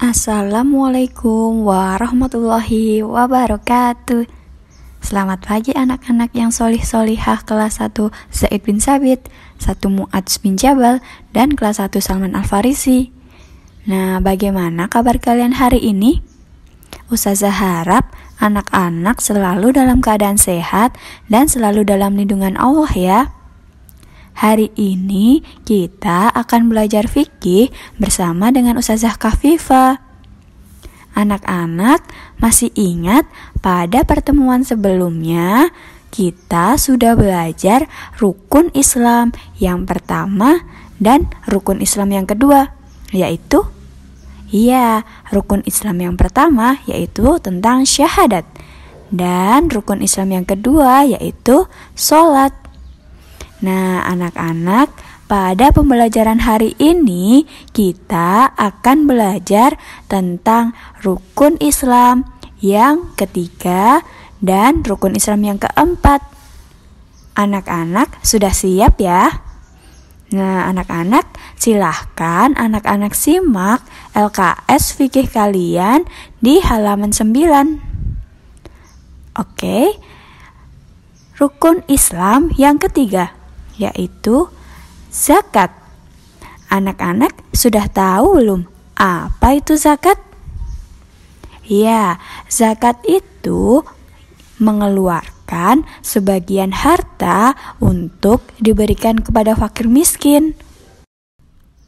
Assalamualaikum warahmatullahi wabarakatuh Selamat pagi anak-anak yang solih-solihah kelas 1 Zaid bin Sabit 1 Mu'ad bin Jabal Dan kelas 1 Salman Al-Farisi Nah bagaimana kabar kalian hari ini? Ustazah harap anak-anak selalu dalam keadaan sehat dan selalu dalam lindungan Allah ya. Hari ini kita akan belajar fikih bersama dengan Ustazah Kafifa. Anak-anak masih ingat pada pertemuan sebelumnya kita sudah belajar rukun Islam yang pertama dan rukun Islam yang kedua, yaitu Iya, rukun Islam yang pertama yaitu tentang syahadat dan rukun Islam yang kedua yaitu sholat. Nah, anak-anak, pada pembelajaran hari ini kita akan belajar tentang rukun Islam yang ketiga dan rukun Islam yang keempat. Anak-anak sudah siap ya? Nah, anak-anak, silahkan anak-anak simak LKS fikih kalian di halaman 9. Oke. Rukun Islam yang ketiga yaitu zakat. Anak-anak sudah tahu belum apa itu zakat? Ya, zakat itu mengeluarkan sebagian harta untuk diberikan kepada fakir miskin.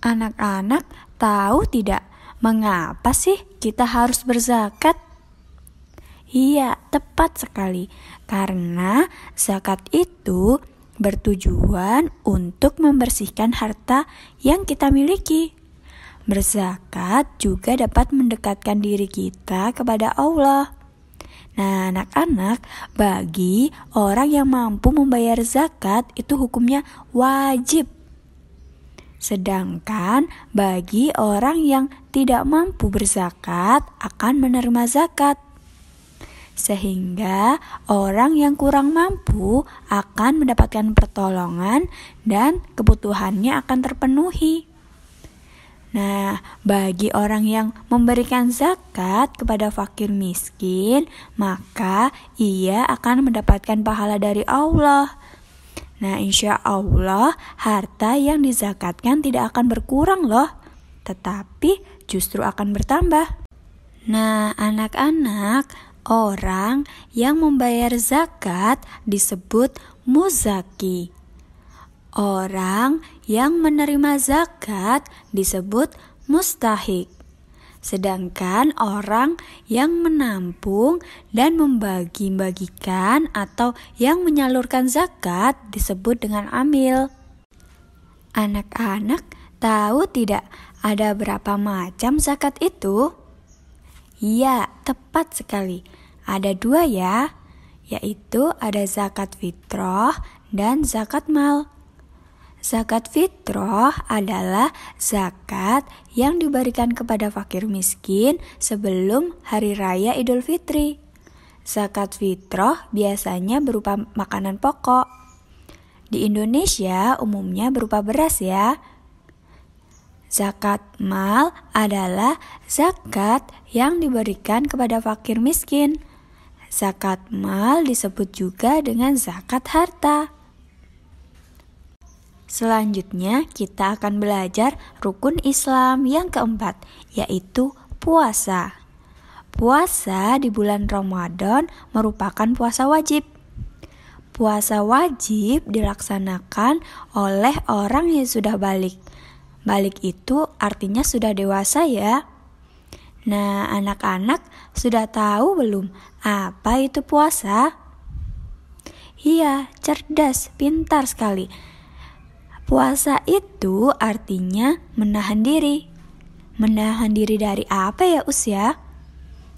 Anak-anak tahu tidak mengapa sih kita harus berzakat? Iya, tepat sekali. Karena zakat itu bertujuan untuk membersihkan harta yang kita miliki. Berzakat juga dapat mendekatkan diri kita kepada Allah. Nah, anak-anak, bagi orang yang mampu membayar zakat itu hukumnya wajib. Sedangkan bagi orang yang tidak mampu berzakat akan menerima zakat sehingga orang yang kurang mampu akan mendapatkan pertolongan dan kebutuhannya akan terpenuhi. Nah, bagi orang yang memberikan zakat kepada fakir miskin, maka ia akan mendapatkan pahala dari Allah. Nah, insya Allah, harta yang dizakatkan tidak akan berkurang, loh, tetapi justru akan bertambah. Nah, anak-anak, Orang yang membayar zakat disebut muzaki. Orang yang menerima zakat disebut mustahik. Sedangkan orang yang menampung dan membagi-bagikan atau yang menyalurkan zakat disebut dengan amil. Anak-anak tahu tidak ada berapa macam zakat itu? Ya, tepat sekali. Ada dua ya, yaitu ada zakat fitrah dan zakat mal. Zakat fitrah adalah zakat yang diberikan kepada fakir miskin sebelum hari raya Idul Fitri. Zakat fitrah biasanya berupa makanan pokok. Di Indonesia umumnya berupa beras ya. Zakat mal adalah zakat yang diberikan kepada fakir miskin. Zakat mal disebut juga dengan zakat harta. Selanjutnya, kita akan belajar rukun Islam yang keempat, yaitu puasa. Puasa di bulan Ramadan merupakan puasa wajib. Puasa wajib dilaksanakan oleh orang yang sudah balik Balik itu artinya sudah dewasa ya. Nah, anak-anak sudah tahu belum apa itu puasa? Iya, cerdas, pintar sekali. Puasa itu artinya menahan diri. Menahan diri dari apa ya, usia? Ya?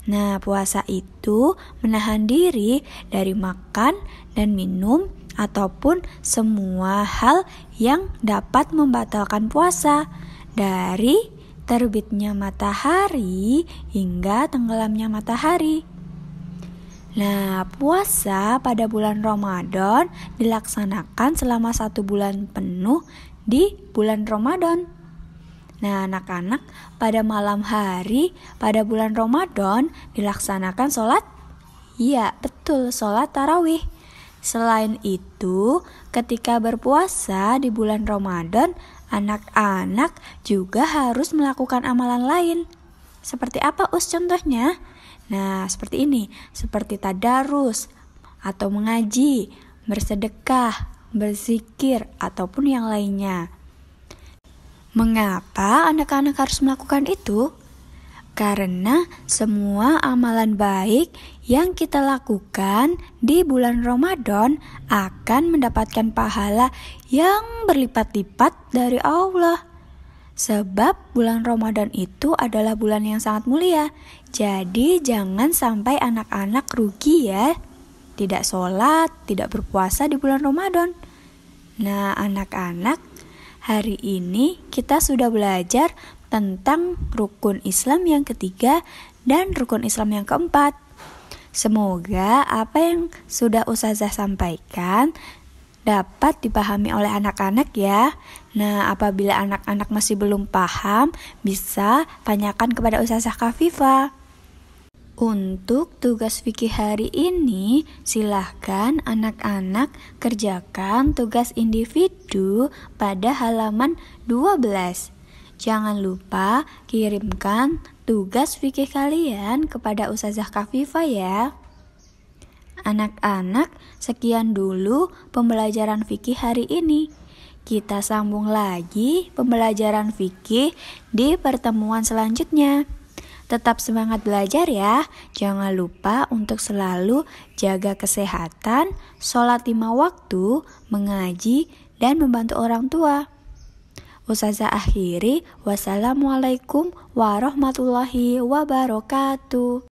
Nah, puasa itu menahan diri dari makan dan minum ataupun semua hal yang dapat membatalkan puasa dari terbitnya matahari hingga tenggelamnya matahari. Nah, puasa pada bulan Ramadan dilaksanakan selama satu bulan penuh di bulan Ramadan. Nah, anak-anak, pada malam hari pada bulan Ramadan dilaksanakan sholat. Iya, betul, sholat tarawih. Selain itu, ketika berpuasa di bulan Ramadan, anak-anak juga harus melakukan amalan lain. Seperti apa us contohnya? Nah, seperti ini, seperti tadarus atau mengaji, bersedekah, berzikir ataupun yang lainnya. Mengapa anak-anak harus melakukan itu? karena semua amalan baik yang kita lakukan di bulan Ramadan akan mendapatkan pahala yang berlipat-lipat dari Allah. Sebab bulan Ramadan itu adalah bulan yang sangat mulia, jadi jangan sampai anak-anak rugi ya. Tidak sholat, tidak berpuasa di bulan Ramadan. Nah, anak-anak Hari ini kita sudah belajar tentang rukun Islam yang ketiga dan rukun Islam yang keempat. Semoga apa yang sudah Ustazah sampaikan dapat dipahami oleh anak-anak ya. Nah, apabila anak-anak masih belum paham, bisa tanyakan kepada Ustazah Kafifa. Untuk tugas fikih hari ini, silahkan anak-anak kerjakan tugas individu pada halaman 12. Jangan lupa kirimkan tugas fikih kalian kepada Ustazah Kafifa ya. Anak-anak, sekian dulu pembelajaran fikih hari ini. Kita sambung lagi pembelajaran fikih di pertemuan selanjutnya. Tetap semangat belajar ya. Jangan lupa untuk selalu jaga kesehatan, sholat lima waktu, mengaji, dan membantu orang tua. Ustazah akhiri, wassalamualaikum warahmatullahi wabarakatuh.